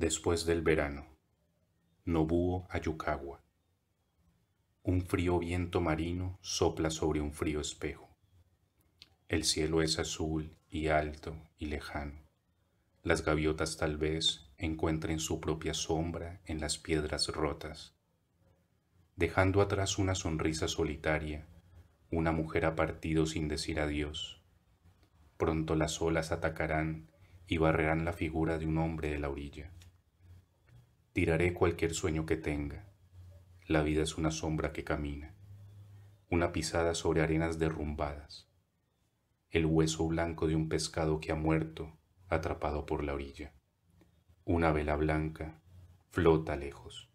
Después del verano. Nobuo Ayucagua. Un frío viento marino sopla sobre un frío espejo. El cielo es azul y alto y lejano. Las gaviotas tal vez encuentren su propia sombra en las piedras rotas. Dejando atrás una sonrisa solitaria, una mujer ha partido sin decir adiós. Pronto las olas atacarán y barrerán la figura de un hombre de la orilla. Tiraré cualquier sueño que tenga. La vida es una sombra que camina, una pisada sobre arenas derrumbadas, el hueso blanco de un pescado que ha muerto atrapado por la orilla. Una vela blanca flota lejos.